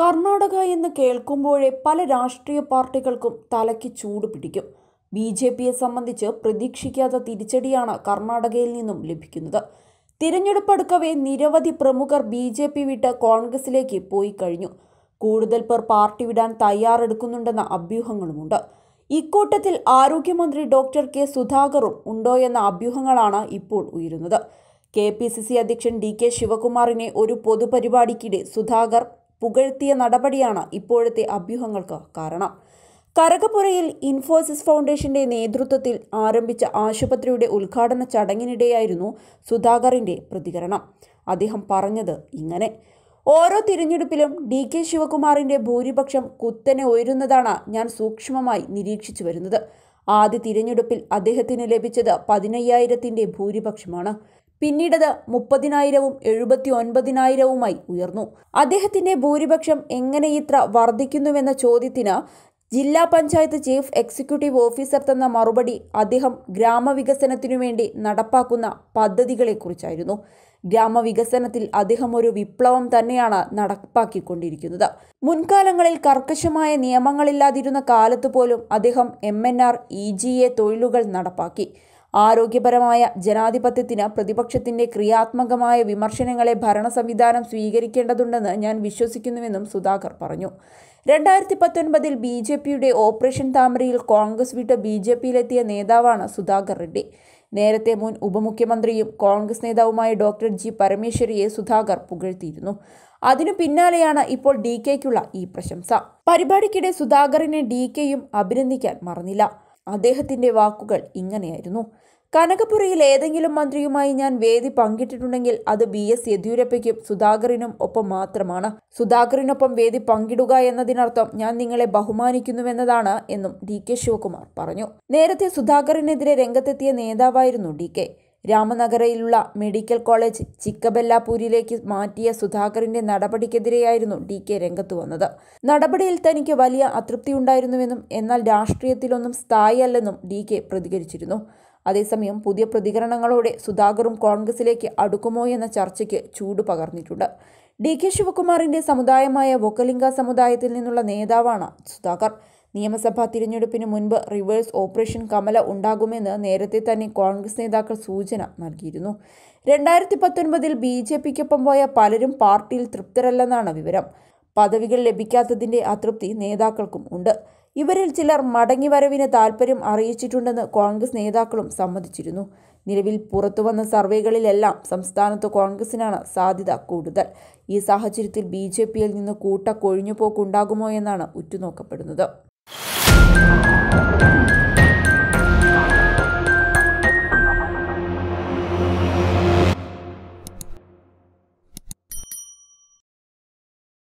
കർണാടക എന്ന് കേൾക്കുമ്പോഴേ പല രാഷ്ട്രീയ പാർട്ടികൾക്കും തലയ്ക്ക് ചൂട് പിടിക്കും ബി ജെ പിയെ സംബന്ധിച്ച് പ്രതീക്ഷിക്കാത്ത തിരിച്ചടിയാണ് കർണാടകയിൽ നിന്നും ലഭിക്കുന്നത് തിരഞ്ഞെടുപ്പടുക്കവേ നിരവധി പ്രമുഖർ ബി ജെ പി വിട്ട് കോൺഗ്രസിലേക്ക് പോയി കഴിഞ്ഞു കൂടുതൽ പേർ പാർട്ടി വിടാൻ തയ്യാറെടുക്കുന്നുണ്ടെന്ന അഭ്യൂഹങ്ങളുമുണ്ട് ഇക്കൂട്ടത്തിൽ ആരോഗ്യമന്ത്രി ഡോക്ടർ കെ സുധാകറും ഉണ്ടോയെന്ന അഭ്യൂഹങ്ങളാണ് ഇപ്പോൾ ഉയരുന്നത് കെ പി സി സി അധ്യക്ഷൻ ഡി കെ ശിവകുമാറിനെ ഒരു പൊതുപരിപാടിക്കിടെ സുധാകർ പുകഴ്ത്തിയ നടപടിയാണ് ഇപ്പോഴത്തെ അഭ്യൂഹങ്ങൾക്ക് കാരണം കരകപുരയിൽ ഇൻഫോസിസ് ഫൗണ്ടേഷന്റെ നേതൃത്വത്തിൽ ആരംഭിച്ച ആശുപത്രിയുടെ ഉദ്ഘാടന ചടങ്ങിനിടെയായിരുന്നു സുധാകറിന്റെ പ്രതികരണം അദ്ദേഹം പറഞ്ഞത് ഇങ്ങനെ ഓരോ തിരഞ്ഞെടുപ്പിലും ഡി കെ ശിവകുമാറിന്റെ ഭൂരിപക്ഷം കുത്തനെ ഉയരുന്നതാണ് ഞാൻ സൂക്ഷ്മമായി നിരീക്ഷിച്ചു വരുന്നത് ആദ്യ തിരഞ്ഞെടുപ്പിൽ അദ്ദേഹത്തിന് ലഭിച്ചത് പതിനയ്യായിരത്തിന്റെ ഭൂരിപക്ഷമാണ് പിന്നീടത് മുപ്പതിനായിരവും എഴുപത്തി ഒൻപതിനായിരവുമായി ഉയർന്നു അദ്ദേഹത്തിന്റെ ഭൂരിപക്ഷം എങ്ങനെ ഇത്ര വർദ്ധിക്കുന്നുവെന്ന ചോദ്യത്തിന് ജില്ലാ പഞ്ചായത്ത് ചീഫ് എക്സിക്യൂട്ടീവ് ഓഫീസർ തന്ന മറുപടി അദ്ദേഹം ഗ്രാമവികസനത്തിനു വേണ്ടി നടപ്പാക്കുന്ന പദ്ധതികളെക്കുറിച്ചായിരുന്നു ഗ്രാമവികസനത്തിൽ അദ്ദേഹം ഒരു വിപ്ലവം തന്നെയാണ് നടപ്പാക്കിക്കൊണ്ടിരിക്കുന്നത് മുൻകാലങ്ങളിൽ കർക്കശമായ നിയമങ്ങളില്ലാതിരുന്ന കാലത്ത് പോലും അദ്ദേഹം M N R E G A തൊഴിലുകൾ നടപ്പാക്കി ആരോഗ്യപരമായ ജനാധിപത്യത്തിന് പ്രതിപക്ഷത്തിന്റെ ക്രിയാത്മകമായ വിമർശനങ്ങളെ ഭരണ സംവിധാനം സ്വീകരിക്കേണ്ടതുണ്ടെന്ന് ഞാൻ വിശ്വസിക്കുന്നുവെന്നും സുധാകർ പറഞ്ഞു രണ്ടായിരത്തി പത്തൊൻപതിൽ ബി ജെ പിയുടെ ഓപ്പറേഷൻ താമരയിൽ കോൺഗ്രസ് വിട്ട് ബി ജെ പിയിലെത്തിയ നേതാവാണ് സുധാകർ റെഡ്ഡി നേരത്തെ മുൻ ഉപമുഖ്യമന്ത്രിയും കോൺഗ്രസ് നേതാവുമായ ഡോക്ടർ ജി പരമേശ്വരിയെ സുധാകർ പുകഴ്ത്തിയിരുന്നു അതിനു പിന്നാലെയാണ് ഇപ്പോൾ ഡി കെക്കുള്ള ഈ പ്രശംസ പരിപാടിക്കിടെ സുധാകറിനെ ഡി കെയും അഭിനന്ദിക്കാൻ മറന്നില്ല അദ്ദേഹത്തിൻ്റെ വാക്കുകൾ ഇങ്ങനെയായിരുന്നു കനകപുരിയിൽ ഏതെങ്കിലും മന്ത്രിയുമായി ഞാൻ വേദി പങ്കിട്ടിട്ടുണ്ടെങ്കിൽ അത് ബി എസ് യെദ്യൂരപ്പയ്ക്കും സുധാകറിനും ഒപ്പം മാത്രമാണ് സുധാകറിനൊപ്പം വേദി പങ്കിടുക എന്നതിനർത്ഥം ഞാൻ നിങ്ങളെ ബഹുമാനിക്കുന്നുവെന്നതാണ് എന്നും ഡി കെ ശിവകുമാർ പറഞ്ഞു നേരത്തെ സുധാകറിനെതിരെ രംഗത്തെത്തിയ നേതാവായിരുന്നു ഡി കെ രാമനഗരയിലുള്ള മെഡിക്കൽ കോളേജ് ചിക്കബെല്ലാപൂരിലേക്ക് മാറ്റിയ സുധാകറിന്റെ നടപടിക്കെതിരെയായിരുന്നു ഡി കെ രംഗത്ത് വന്നത് നടപടിയിൽ തനിക്ക് വലിയ അതൃപ്തി ഉണ്ടായിരുന്നുവെന്നും എന്നാൽ രാഷ്ട്രീയത്തിലൊന്നും സ്ഥായിയല്ലെന്നും ഡി കെ പ്രതികരിച്ചിരുന്നു അതേസമയം പുതിയ പ്രതികരണങ്ങളോടെ സുധാകറും കോൺഗ്രസിലേക്ക് അടുക്കുമോ എന്ന ചർച്ചയ്ക്ക് ചൂട് പകർന്നിട്ടുണ്ട് ഡി കെ ശിവകുമാറിന്റെ സമുദായമായ വൊക്കലിംഗ സമുദായത്തിൽ നിന്നുള്ള നേതാവാണ് സുധാകർ നിയമസഭാ തിരഞ്ഞെടുപ്പിന് മുൻപ് റിവേഴ്സ് ഓപ്പറേഷൻ കമല ഉണ്ടാകുമെന്ന് നേരത്തെ തന്നെ കോൺഗ്രസ് നേതാക്കൾ സൂചന നൽകിയിരുന്നു രണ്ടായിരത്തി പത്തൊൻപതിൽ ബി ജെ പിക്കൊപ്പം പോയ പലരും പാർട്ടിയിൽ തൃപ്തരല്ലെന്നാണ് വിവരം പദവികൾ ലഭിക്കാത്തതിൻ്റെ അതൃപ്തി നേതാക്കൾക്കും ഉണ്ട് ഇവരിൽ ചിലർ മടങ്ങിവരവിന് താൽപ്പര്യം അറിയിച്ചിട്ടുണ്ടെന്ന് കോൺഗ്രസ് നേതാക്കളും സമ്മതിച്ചിരുന്നു നിലവിൽ പുറത്തുവന്ന സർവേകളിലെല്ലാം സംസ്ഥാനത്ത് കോൺഗ്രസിനാണ് സാധ്യത കൂടുതൽ ഈ സാഹചര്യത്തിൽ ബി ജെ പിയിൽ നിന്ന് കൂട്ട കൊഴിഞ്ഞുപോക്കുണ്ടാകുമോ എന്നാണ് ഉറ്റുനോക്കപ്പെടുന്നത് Thank you.